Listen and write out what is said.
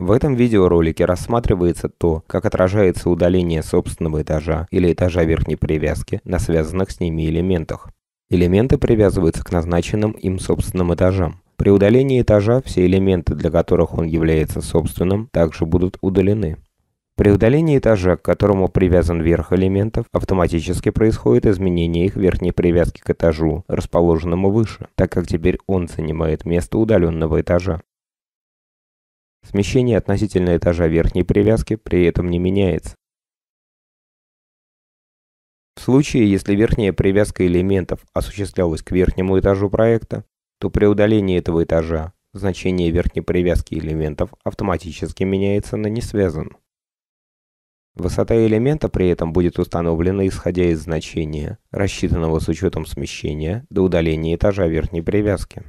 В этом видеоролике рассматривается то, как отражается удаление собственного этажа или этажа верхней привязки на связанных с ними элементах. Элементы привязываются к назначенным им собственным этажам. При удалении этажа все элементы, для которых он является собственным, также будут удалены. При удалении этажа, к которому привязан верх элементов, автоматически происходит изменение их верхней привязки к этажу, расположенному выше, так как теперь он занимает место удаленного этажа. Смещение относительно этажа верхней привязки при этом не меняется. В случае, если верхняя привязка элементов осуществлялась к верхнему этажу проекта, то при удалении этого этажа значение верхней привязки элементов автоматически меняется на «не связан». Высота элемента при этом будет установлена исходя из значения, рассчитанного с учетом смещения до удаления этажа верхней привязки.